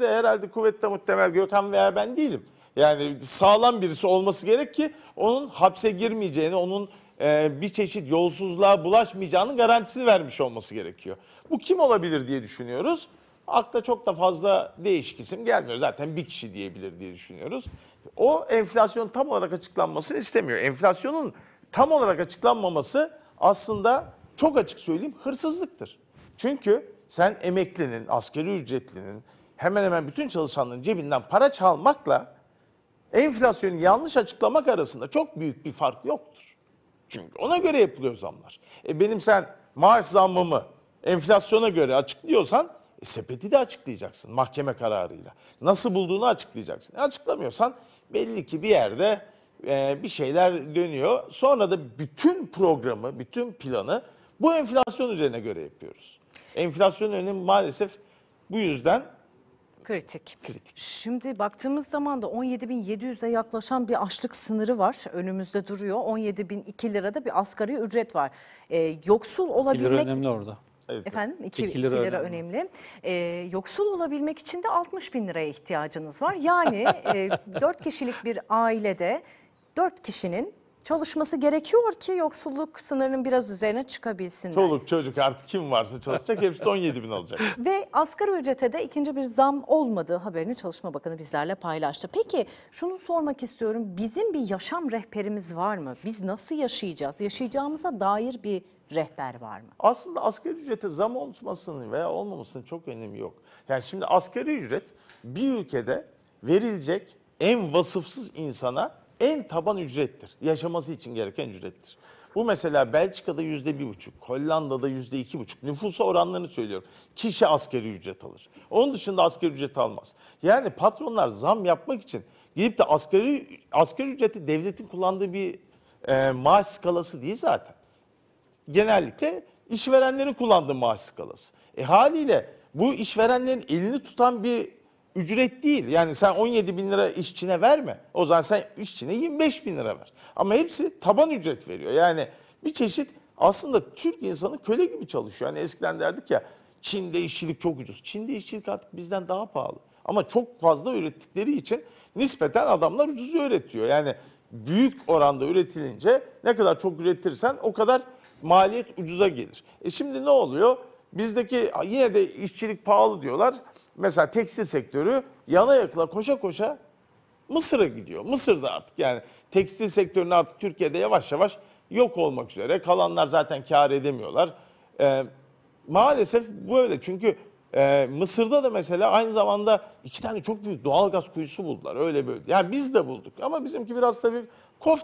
de herhalde kuvvetle muhtemel Gökhan veya ben değilim. Yani sağlam birisi olması gerek ki onun hapse girmeyeceğini, onun e, bir çeşit yolsuzluğa bulaşmayacağının garantisini vermiş olması gerekiyor. Bu kim olabilir diye düşünüyoruz. Akla çok da fazla değişik isim gelmiyor. Zaten bir kişi diyebilir diye düşünüyoruz. O enflasyonun tam olarak açıklanmasını istemiyor. Enflasyonun tam olarak açıklanmaması aslında çok açık söyleyeyim hırsızlıktır. Çünkü sen emeklinin, askeri ücretlinin, hemen hemen bütün çalışanların cebinden para çalmakla enflasyonu yanlış açıklamak arasında çok büyük bir fark yoktur. Çünkü ona göre yapılıyor zamlar. E benim sen maaş zammımı enflasyona göre açıklıyorsan e, sepeti de açıklayacaksın mahkeme kararıyla. Nasıl bulduğunu açıklayacaksın. E, açıklamıyorsan belli ki bir yerde e, bir şeyler dönüyor. Sonra da bütün programı, bütün planı bu enflasyon üzerine göre yapıyoruz. Enflasyonun önemi maalesef bu yüzden Kritik. Kritik. Şimdi baktığımız zaman da 17.700'e yaklaşan bir açlık sınırı var. Önümüzde duruyor. 17.002 lirada bir asgari ücret var. Ee, yoksul olabilmek... 2 lira önemli orada. Evet. Efendim 2, 2 lira, lira önemli. önemli. Ee, yoksul olabilmek için de 60 bin liraya ihtiyacınız var. Yani e, 4 kişilik bir ailede 4 kişinin çalışması gerekiyor ki yoksulluk sınırının biraz üzerine çıkabilsinler. Çoluk çocuk artık kim varsa çalışacak hepsi de 17 bin alacak. Ve asgari ücrete de ikinci bir zam olmadığı haberini Çalışma Bakanı bizlerle paylaştı. Peki şunu sormak istiyorum. Bizim bir yaşam rehberimiz var mı? Biz nasıl yaşayacağız? Yaşayacağımıza dair bir rehber var mı? Aslında asgari ücrete zam olmasının veya olmamasının çok önemi yok. Yani şimdi asgari ücret bir ülkede verilecek en vasıfsız insana en taban ücrettir. Yaşaması için gereken ücrettir. Bu mesela Belçika'da yüzde bir buçuk, Hollanda'da yüzde iki buçuk. Nüfusa oranlarını söylüyorum. Kişi askeri ücret alır. Onun dışında askeri ücret almaz. Yani patronlar zam yapmak için gidip de askeri, askeri ücreti devletin kullandığı bir e, maaş skalası değil zaten. Genellikle işverenlerin kullandığı maaş skalası. E haliyle bu işverenlerin elini tutan bir ücret değil. Yani sen 17 bin lira işçine verme. O zaman sen işçine 25 bin lira ver. Ama hepsi taban ücret veriyor. Yani bir çeşit aslında Türk insanı köle gibi çalışıyor. Yani eskiden derdik ya Çin'de işçilik çok ucuz. Çin'de işçilik artık bizden daha pahalı. Ama çok fazla ürettikleri için nispeten adamlar ucuz üretiyor. Yani büyük oranda üretilince ne kadar çok üretirsen o kadar maliyet ucuza gelir. E şimdi ne oluyor? Bizdeki yine de işçilik pahalı diyorlar. Mesela tekstil sektörü yana yakıla koşa koşa Mısır'a gidiyor. Mısır'da artık yani tekstil sektörünü artık Türkiye'de yavaş yavaş yok olmak üzere. Kalanlar zaten kar edemiyorlar. Ee, maalesef öyle çünkü e, Mısır'da da mesela aynı zamanda iki tane çok büyük doğal gaz kuyusu buldular. Öyle böyle. Yani biz de bulduk ama bizimki biraz tabii kof